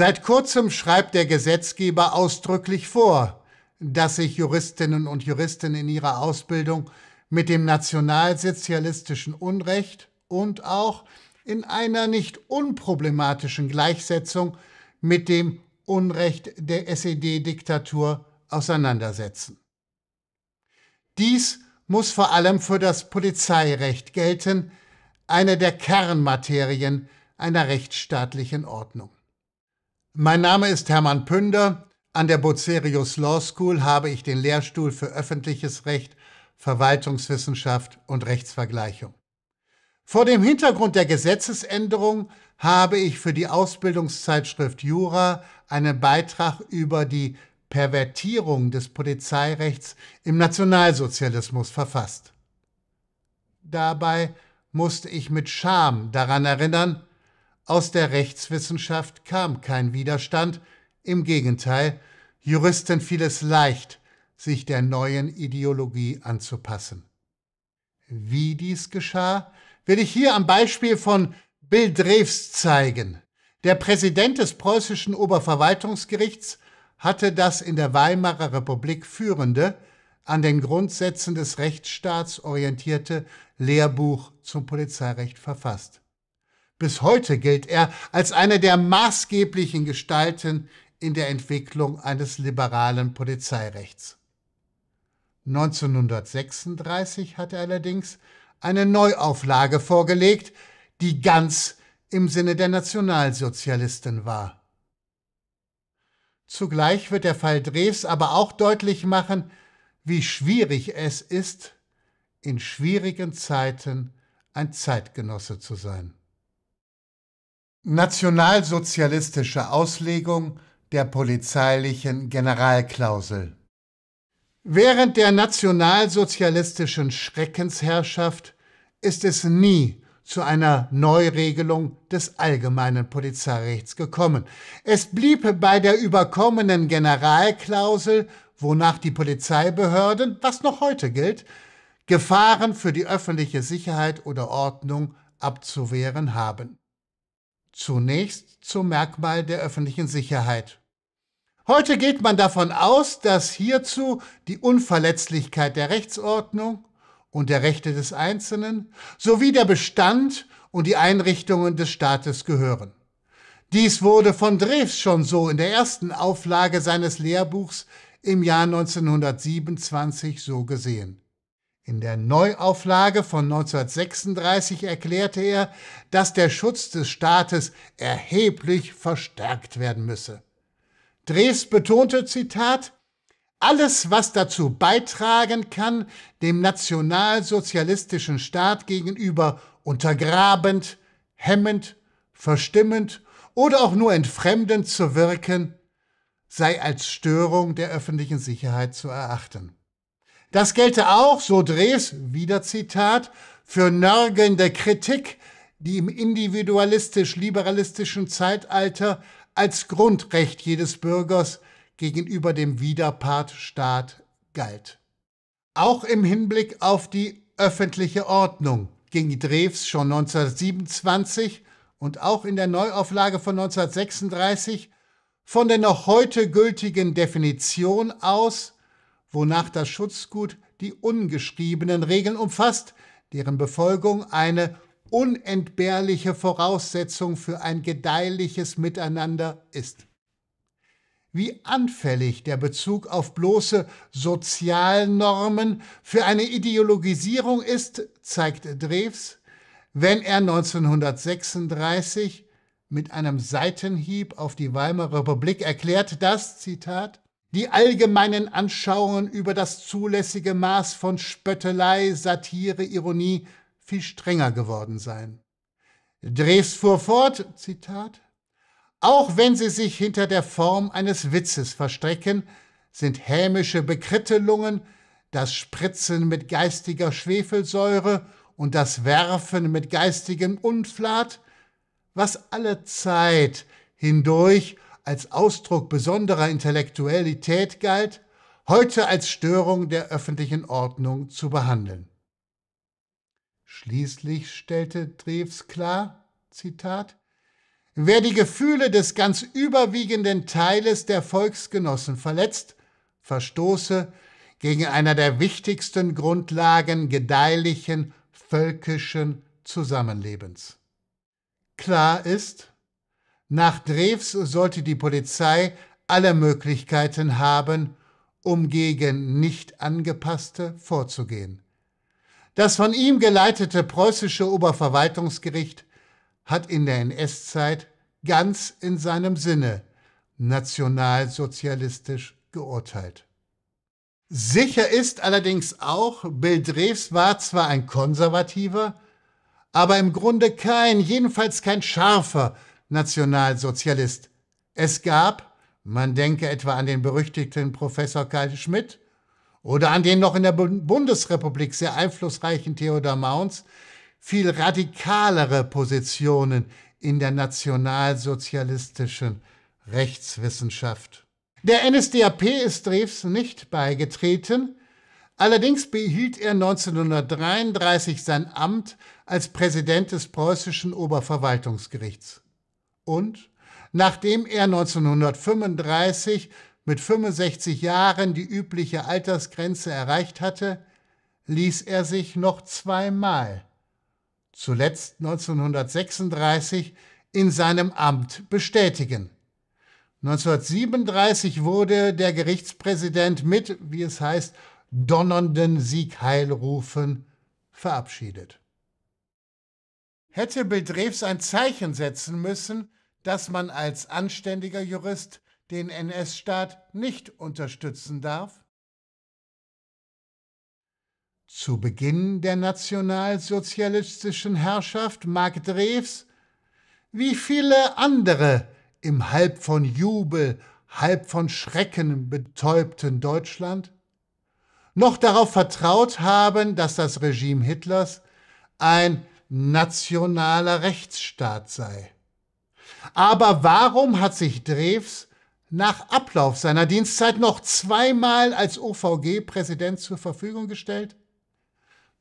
Seit kurzem schreibt der Gesetzgeber ausdrücklich vor, dass sich Juristinnen und Juristen in ihrer Ausbildung mit dem nationalsozialistischen Unrecht und auch in einer nicht unproblematischen Gleichsetzung mit dem Unrecht der SED-Diktatur auseinandersetzen. Dies muss vor allem für das Polizeirecht gelten, eine der Kernmaterien einer rechtsstaatlichen Ordnung. Mein Name ist Hermann Pünder. An der Bucerius Law School habe ich den Lehrstuhl für öffentliches Recht, Verwaltungswissenschaft und Rechtsvergleichung. Vor dem Hintergrund der Gesetzesänderung habe ich für die Ausbildungszeitschrift Jura einen Beitrag über die Pervertierung des Polizeirechts im Nationalsozialismus verfasst. Dabei musste ich mit Scham daran erinnern, aus der Rechtswissenschaft kam kein Widerstand, im Gegenteil, Juristen fiel es leicht, sich der neuen Ideologie anzupassen. Wie dies geschah, will ich hier am Beispiel von Bill Drews zeigen. Der Präsident des preußischen Oberverwaltungsgerichts hatte das in der Weimarer Republik führende, an den Grundsätzen des Rechtsstaats orientierte Lehrbuch zum Polizeirecht verfasst. Bis heute gilt er als einer der maßgeblichen Gestalten in der Entwicklung eines liberalen Polizeirechts. 1936 hat er allerdings eine Neuauflage vorgelegt, die ganz im Sinne der Nationalsozialisten war. Zugleich wird der Fall Drews aber auch deutlich machen, wie schwierig es ist, in schwierigen Zeiten ein Zeitgenosse zu sein. Nationalsozialistische Auslegung der polizeilichen Generalklausel Während der nationalsozialistischen Schreckensherrschaft ist es nie zu einer Neuregelung des allgemeinen Polizeirechts gekommen. Es blieb bei der überkommenen Generalklausel, wonach die Polizeibehörden, was noch heute gilt, Gefahren für die öffentliche Sicherheit oder Ordnung abzuwehren haben. Zunächst zum Merkmal der öffentlichen Sicherheit. Heute geht man davon aus, dass hierzu die Unverletzlichkeit der Rechtsordnung und der Rechte des Einzelnen sowie der Bestand und die Einrichtungen des Staates gehören. Dies wurde von Drews schon so in der ersten Auflage seines Lehrbuchs im Jahr 1927 so gesehen. In der Neuauflage von 1936 erklärte er, dass der Schutz des Staates erheblich verstärkt werden müsse. Drees betonte, Zitat, alles, was dazu beitragen kann, dem nationalsozialistischen Staat gegenüber untergrabend, hemmend, verstimmend oder auch nur entfremdend zu wirken, sei als Störung der öffentlichen Sicherheit zu erachten. Das gelte auch, so Drees, wieder Zitat, für nörgelnde Kritik, die im individualistisch-liberalistischen Zeitalter als Grundrecht jedes Bürgers gegenüber dem Widerpartstaat galt. Auch im Hinblick auf die öffentliche Ordnung ging Drews schon 1927 und auch in der Neuauflage von 1936 von der noch heute gültigen Definition aus, wonach das Schutzgut die ungeschriebenen Regeln umfasst, deren Befolgung eine unentbehrliche Voraussetzung für ein gedeihliches Miteinander ist. Wie anfällig der Bezug auf bloße Sozialnormen für eine Ideologisierung ist, zeigt Drews, wenn er 1936 mit einem Seitenhieb auf die Weimarer Republik erklärt, dass, Zitat, die allgemeinen Anschauungen über das zulässige Maß von Spöttelei, Satire, Ironie viel strenger geworden sein. Drees fuhr fort, Zitat, auch wenn sie sich hinter der Form eines Witzes verstrecken, sind hämische Bekrittelungen, das Spritzen mit geistiger Schwefelsäure und das Werfen mit geistigem Unflat, was alle Zeit hindurch als Ausdruck besonderer Intellektualität galt, heute als Störung der öffentlichen Ordnung zu behandeln. Schließlich stellte Dreves klar, Zitat, Wer die Gefühle des ganz überwiegenden Teiles der Volksgenossen verletzt, verstoße gegen einer der wichtigsten Grundlagen gedeihlichen völkischen Zusammenlebens. Klar ist, nach Drews sollte die Polizei alle Möglichkeiten haben, um gegen Nicht-Angepasste vorzugehen. Das von ihm geleitete preußische Oberverwaltungsgericht hat in der NS-Zeit ganz in seinem Sinne nationalsozialistisch geurteilt. Sicher ist allerdings auch, Bill Drews war zwar ein konservativer, aber im Grunde kein, jedenfalls kein scharfer, Nationalsozialist. Es gab, man denke etwa an den berüchtigten Professor Karl Schmidt oder an den noch in der Bundesrepublik sehr einflussreichen Theodor Mauns, viel radikalere Positionen in der nationalsozialistischen Rechtswissenschaft. Der NSDAP ist Dreves nicht beigetreten, allerdings behielt er 1933 sein Amt als Präsident des preußischen Oberverwaltungsgerichts. Und nachdem er 1935 mit 65 Jahren die übliche Altersgrenze erreicht hatte, ließ er sich noch zweimal, zuletzt 1936, in seinem Amt bestätigen. 1937 wurde der Gerichtspräsident mit, wie es heißt, donnernden Siegheilrufen verabschiedet hätte Bedrews ein Zeichen setzen müssen, dass man als anständiger Jurist den NS-Staat nicht unterstützen darf? Zu Beginn der nationalsozialistischen Herrschaft mag Drews, wie viele andere im halb von Jubel, halb von Schrecken betäubten Deutschland, noch darauf vertraut haben, dass das Regime Hitlers ein nationaler Rechtsstaat sei. Aber warum hat sich Drews nach Ablauf seiner Dienstzeit noch zweimal als OVG-Präsident zur Verfügung gestellt?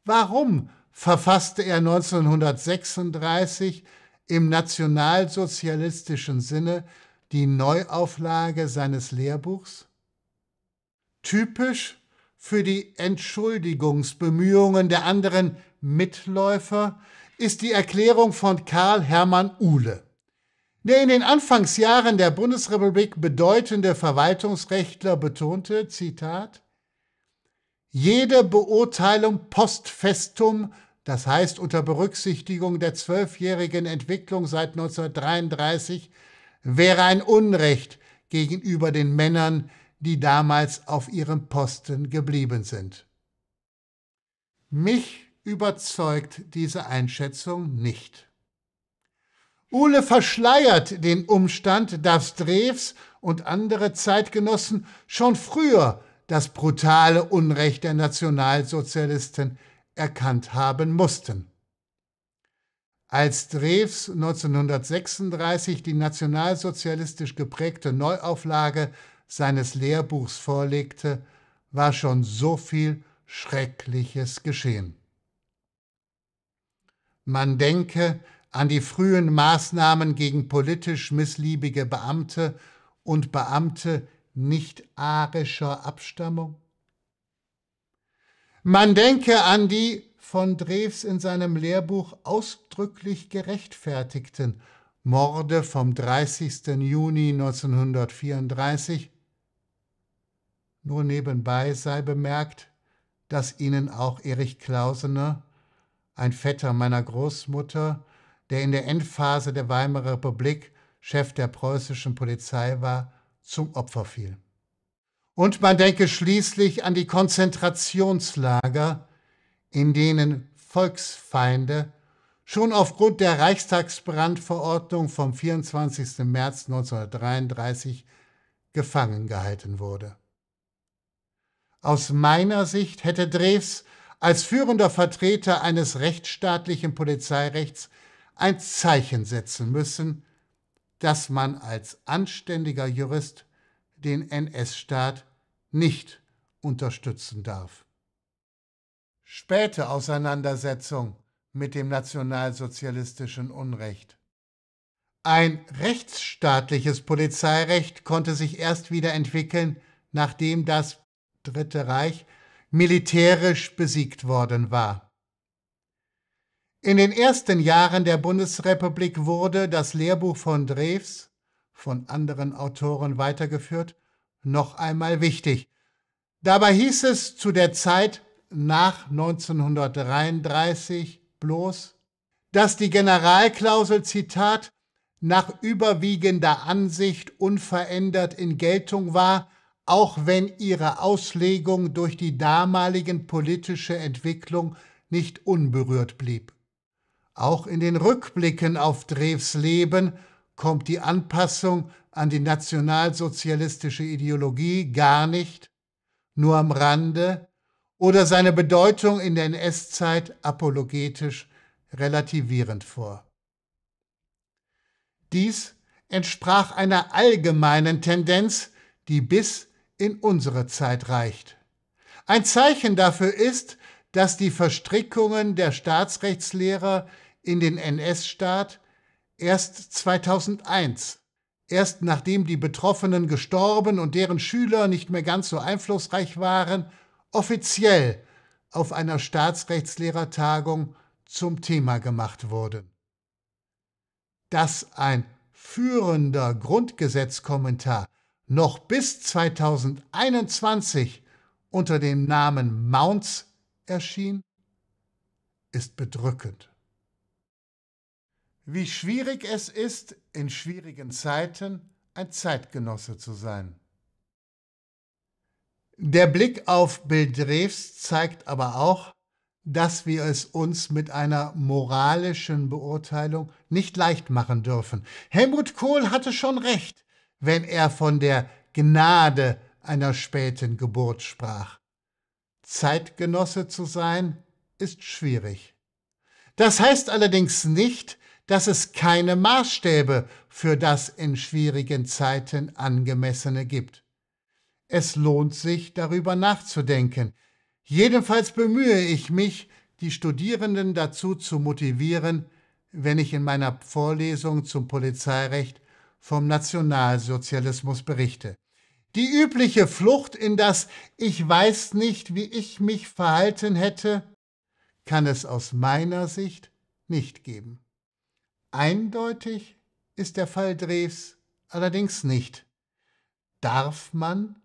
Warum verfasste er 1936 im nationalsozialistischen Sinne die Neuauflage seines Lehrbuchs? Typisch für die Entschuldigungsbemühungen der anderen Mitläufer ist die Erklärung von Karl Hermann Uhle. Der in den Anfangsjahren der Bundesrepublik bedeutende Verwaltungsrechtler betonte, Zitat, jede Beurteilung post festum, das heißt unter Berücksichtigung der zwölfjährigen Entwicklung seit 1933, wäre ein Unrecht gegenüber den Männern, die damals auf ihrem Posten geblieben sind. Mich überzeugt diese Einschätzung nicht. Uhle verschleiert den Umstand, dass Drews und andere Zeitgenossen schon früher das brutale Unrecht der Nationalsozialisten erkannt haben mussten. Als Drews 1936 die nationalsozialistisch geprägte Neuauflage seines Lehrbuchs vorlegte, war schon so viel Schreckliches geschehen. Man denke an die frühen Maßnahmen gegen politisch missliebige Beamte und Beamte nicht arischer Abstammung. Man denke an die von Drews in seinem Lehrbuch ausdrücklich gerechtfertigten Morde vom 30. Juni 1934. Nur nebenbei sei bemerkt, dass ihnen auch Erich Klausener ein Vetter meiner Großmutter, der in der Endphase der Weimarer Republik Chef der preußischen Polizei war, zum Opfer fiel. Und man denke schließlich an die Konzentrationslager, in denen Volksfeinde schon aufgrund der Reichstagsbrandverordnung vom 24. März 1933 gefangen gehalten wurde. Aus meiner Sicht hätte Drews als führender Vertreter eines rechtsstaatlichen Polizeirechts ein Zeichen setzen müssen, dass man als anständiger Jurist den NS-Staat nicht unterstützen darf. Späte Auseinandersetzung mit dem nationalsozialistischen Unrecht. Ein rechtsstaatliches Polizeirecht konnte sich erst wieder entwickeln, nachdem das Dritte Reich militärisch besiegt worden war. In den ersten Jahren der Bundesrepublik wurde das Lehrbuch von Drews, von anderen Autoren weitergeführt, noch einmal wichtig. Dabei hieß es zu der Zeit nach 1933 bloß, dass die Generalklausel Zitat nach überwiegender Ansicht unverändert in Geltung war auch wenn ihre Auslegung durch die damaligen politische Entwicklung nicht unberührt blieb. Auch in den Rückblicken auf Drews Leben kommt die Anpassung an die nationalsozialistische Ideologie gar nicht, nur am Rande oder seine Bedeutung in der NS-Zeit apologetisch relativierend vor. Dies entsprach einer allgemeinen Tendenz, die bis in unsere Zeit reicht. Ein Zeichen dafür ist, dass die Verstrickungen der Staatsrechtslehrer in den NS-Staat erst 2001, erst nachdem die Betroffenen gestorben und deren Schüler nicht mehr ganz so einflussreich waren, offiziell auf einer Staatsrechtslehrertagung zum Thema gemacht wurden. Dass ein führender Grundgesetzkommentar noch bis 2021 unter dem Namen Mounts erschien, ist bedrückend. Wie schwierig es ist, in schwierigen Zeiten ein Zeitgenosse zu sein. Der Blick auf Bill Bildrefs zeigt aber auch, dass wir es uns mit einer moralischen Beurteilung nicht leicht machen dürfen. Helmut Kohl hatte schon recht, wenn er von der Gnade einer späten Geburt sprach. Zeitgenosse zu sein, ist schwierig. Das heißt allerdings nicht, dass es keine Maßstäbe für das in schwierigen Zeiten angemessene gibt. Es lohnt sich, darüber nachzudenken. Jedenfalls bemühe ich mich, die Studierenden dazu zu motivieren, wenn ich in meiner Vorlesung zum Polizeirecht vom Nationalsozialismus berichte. Die übliche Flucht in das Ich weiß nicht, wie ich mich verhalten hätte, kann es aus meiner Sicht nicht geben. Eindeutig ist der Fall Drews allerdings nicht. Darf man,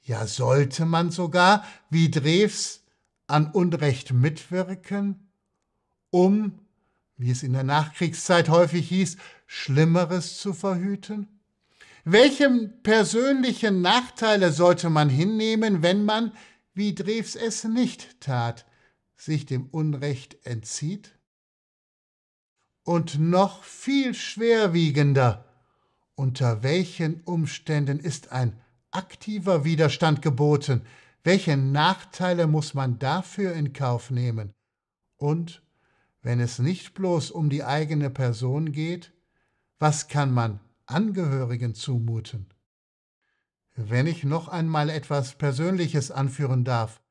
ja sollte man sogar, wie Drews an Unrecht mitwirken, um, wie es in der Nachkriegszeit häufig hieß, Schlimmeres zu verhüten? Welche persönlichen Nachteile sollte man hinnehmen, wenn man, wie Drews es nicht tat, sich dem Unrecht entzieht? Und noch viel schwerwiegender, unter welchen Umständen ist ein aktiver Widerstand geboten? Welche Nachteile muss man dafür in Kauf nehmen? Und, wenn es nicht bloß um die eigene Person geht, was kann man Angehörigen zumuten? Wenn ich noch einmal etwas Persönliches anführen darf.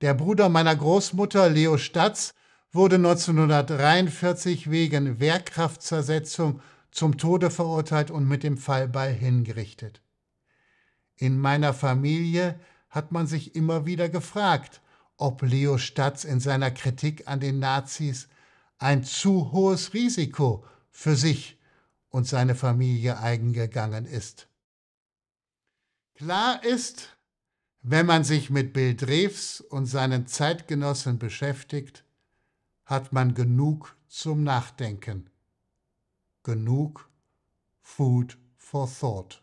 Der Bruder meiner Großmutter, Leo Statz, wurde 1943 wegen Wehrkraftzersetzung zum Tode verurteilt und mit dem Fallbeil hingerichtet. In meiner Familie hat man sich immer wieder gefragt, ob Leo Statz in seiner Kritik an den Nazis ein zu hohes Risiko für sich und seine Familie eingegangen ist. Klar ist, wenn man sich mit Bill Drews und seinen Zeitgenossen beschäftigt, hat man genug zum Nachdenken. Genug Food for Thought.